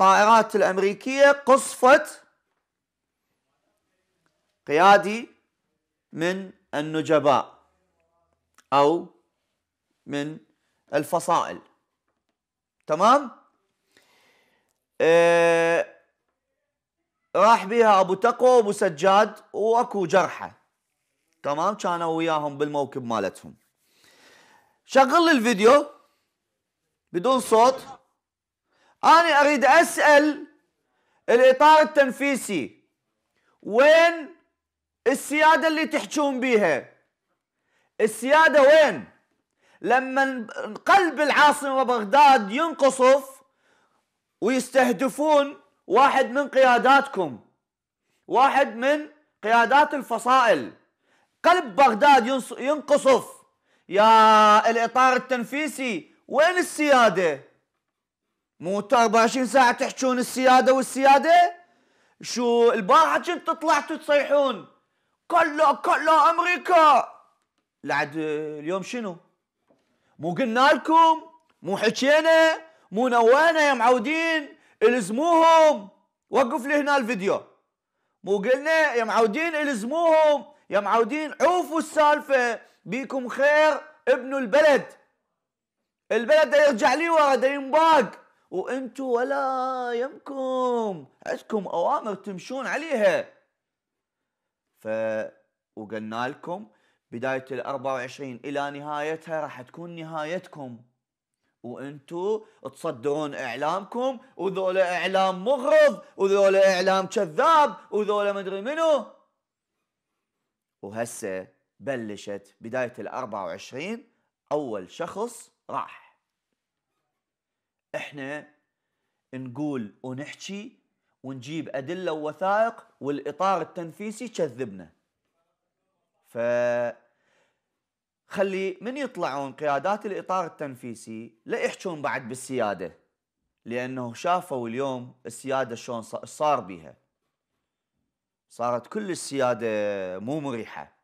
الطائرات الأمريكية قصفت قيادي من النجباء أو من الفصائل تمام آه راح بها أبو تقوى وأبو سجاد وأكو جرحى تمام كانوا وياهم بالموكب مالتهم شغل الفيديو بدون صوت أنا أريد أسأل الإطار التنفيسي وين السيادة اللي تحجون بيها السيادة وين لما قلب العاصمة بغداد ينقصف ويستهدفون واحد من قياداتكم واحد من قيادات الفصائل قلب بغداد ينقصف يا الإطار التنفيسي وين السيادة مو 24 ساعة تحجون السيادة والسيادة شو البارحة كنت طلعتوا تصيحون كلا كلا أمريكا لعد اليوم شنو مو قلنا لكم مو حكينا مو نوينا يا معودين الزموهم وقف لي هنا الفيديو مو قلنا يا معودين الزموهم يا معودين عوفوا السالفة بيكم خير ابن البلد البلد يرجع لي ورا ينباق وانتوا ولا يمكم عندكم اوامر تمشون عليها ف وقلنا لكم بداية ال 24 إلى نهايتها راح تكون نهايتكم وانتو تصدرون اعلامكم وذولا اعلام مغرض وذولا اعلام كذاب وذولا مدري منو وهسه بلشت بداية ال 24 اول شخص راح احنا نقول ونحكي ونجيب أدلة ووثائق والإطار التنفيسي كذبنا ف خلي من يطلعون قيادات الإطار التنفيسي لا يحجون بعد بالسيادة لأنه شافوا اليوم السيادة شلون صار بيها صارت كل السيادة مو مريحة